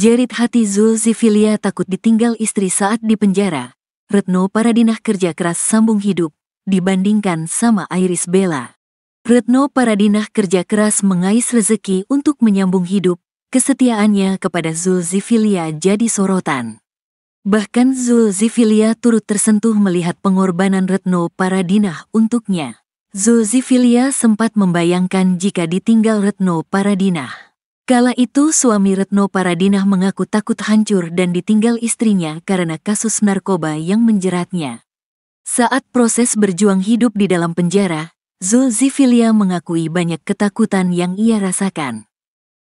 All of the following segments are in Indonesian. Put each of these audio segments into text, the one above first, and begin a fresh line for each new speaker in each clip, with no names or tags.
Jerit hati Zivilia takut ditinggal istri saat di penjara. Retno Paradinah kerja keras sambung hidup dibandingkan sama Iris Bella. Retno Paradinah kerja keras mengais rezeki untuk menyambung hidup. Kesetiaannya kepada Zivilia jadi sorotan. Bahkan Zivilia turut tersentuh melihat pengorbanan Retno Paradinah untuknya. Zivilia sempat membayangkan jika ditinggal Retno Paradinah. Kala itu suami Retno Paradinah mengaku takut hancur dan ditinggal istrinya karena kasus narkoba yang menjeratnya. Saat proses berjuang hidup di dalam penjara, Zul Zulzifilia mengakui banyak ketakutan yang ia rasakan.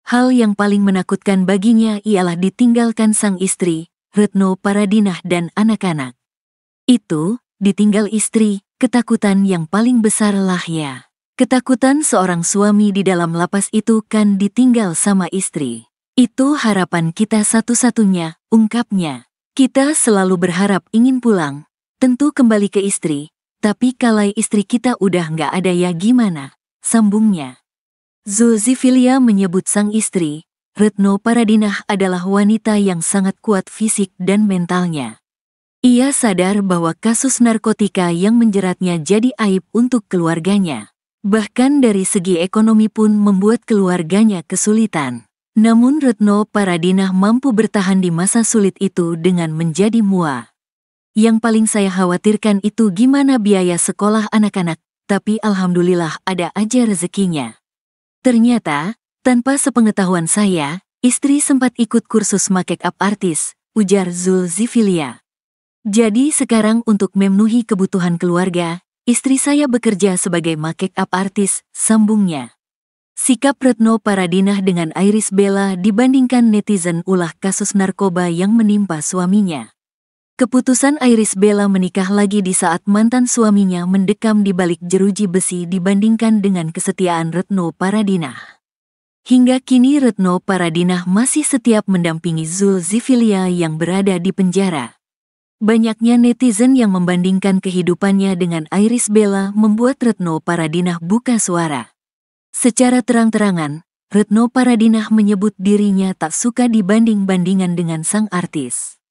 Hal yang paling menakutkan baginya ialah ditinggalkan sang istri, Retno Paradinah dan anak-anak. Itu, ditinggal istri, ketakutan yang paling besar lah ya. Ketakutan seorang suami di dalam lapas itu kan ditinggal sama istri. Itu harapan kita satu-satunya, ungkapnya. Kita selalu berharap ingin pulang, tentu kembali ke istri, tapi kalai istri kita udah nggak ada ya gimana, sambungnya. Zulzifilia menyebut sang istri, Retno Paradinah adalah wanita yang sangat kuat fisik dan mentalnya. Ia sadar bahwa kasus narkotika yang menjeratnya jadi aib untuk keluarganya. Bahkan dari segi ekonomi pun membuat keluarganya kesulitan. Namun Retno Paradinah mampu bertahan di masa sulit itu dengan menjadi mua. Yang paling saya khawatirkan itu gimana biaya sekolah anak-anak, tapi alhamdulillah ada aja rezekinya. Ternyata, tanpa sepengetahuan saya, istri sempat ikut kursus make up artis, ujar Zul Zulzifilia. Jadi sekarang untuk memenuhi kebutuhan keluarga, Istri saya bekerja sebagai make up artis, sambungnya. Sikap Retno Paradinah dengan Iris Bella dibandingkan netizen ulah kasus narkoba yang menimpa suaminya. Keputusan Iris Bella menikah lagi di saat mantan suaminya mendekam di balik jeruji besi dibandingkan dengan kesetiaan Retno Paradinah. Hingga kini Retno Paradinah masih setiap mendampingi Zul Zivilia yang berada di penjara. Banyaknya netizen yang membandingkan kehidupannya dengan Iris Bella membuat Retno Paradinah buka suara. Secara terang-terangan, Retno Paradinah menyebut dirinya tak suka dibanding-bandingan dengan sang artis.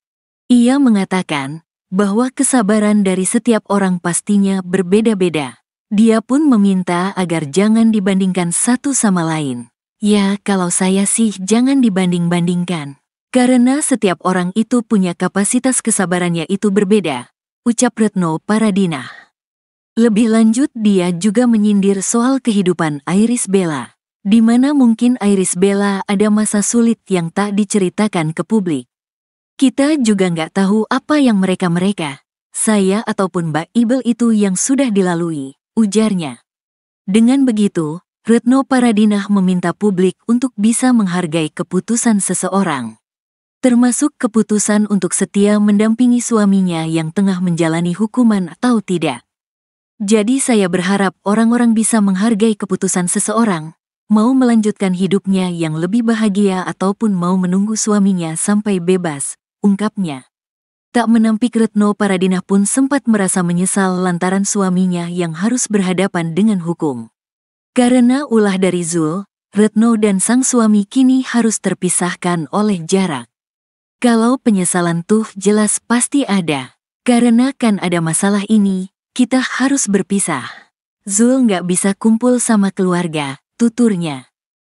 Ia mengatakan bahwa kesabaran dari setiap orang pastinya berbeda-beda. Dia pun meminta agar jangan dibandingkan satu sama lain. Ya, kalau saya sih jangan dibanding-bandingkan. Karena setiap orang itu punya kapasitas kesabarannya itu berbeda, ucap Retno Paradina. Lebih lanjut dia juga menyindir soal kehidupan Iris Bella, di mana mungkin Iris Bella ada masa sulit yang tak diceritakan ke publik. Kita juga nggak tahu apa yang mereka-mereka, saya ataupun Mbak Ibel itu yang sudah dilalui, ujarnya. Dengan begitu, Retno Paradinah meminta publik untuk bisa menghargai keputusan seseorang termasuk keputusan untuk setia mendampingi suaminya yang tengah menjalani hukuman atau tidak. Jadi saya berharap orang-orang bisa menghargai keputusan seseorang, mau melanjutkan hidupnya yang lebih bahagia ataupun mau menunggu suaminya sampai bebas, ungkapnya. Tak menampik Retno Paradinah pun sempat merasa menyesal lantaran suaminya yang harus berhadapan dengan hukum. Karena ulah dari Zul, Retno dan sang suami kini harus terpisahkan oleh jarak. Kalau penyesalan tuh jelas pasti ada. Karena kan ada masalah ini, kita harus berpisah. Zul nggak bisa kumpul sama keluarga, tuturnya.